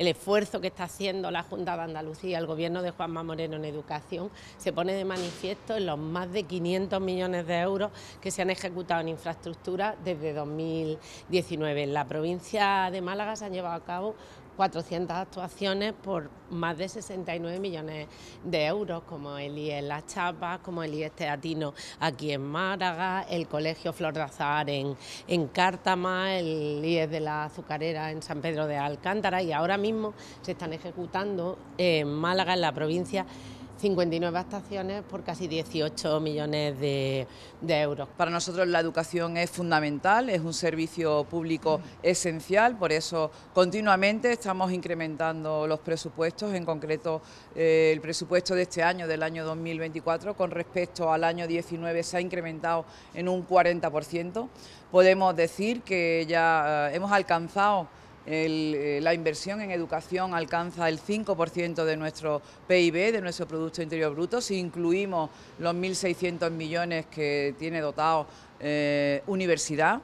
el esfuerzo que está haciendo la Junta de Andalucía, el gobierno de Juanma Moreno en educación, se pone de manifiesto en los más de 500 millones de euros que se han ejecutado en infraestructura desde 2019. En la provincia de Málaga se han llevado a cabo 400 actuaciones por más de 69 millones de euros, como el IES Las Chapas, como el IES Teatino aquí en Málaga, el Colegio Flor de en, en Cártama, el IES de la Azucarera en San Pedro de Alcántara y ahora mismo se están ejecutando en Málaga, en la provincia, 59 estaciones por casi 18 millones de, euros. Para nosotros la educación es fundamental, es un servicio público esencial, por eso continuamente estamos incrementando los presupuestos, en concreto eh, el presupuesto de este año, del año 2024, con respecto al año 19 se ha incrementado en un 40%. Podemos decir que ya eh, hemos alcanzado eh, la inversión en educación alcanza el 5% de nuestro PIB, de nuestro Producto Interior Bruto, si incluimos los 1.600 millones que tiene dotado eh, universidad.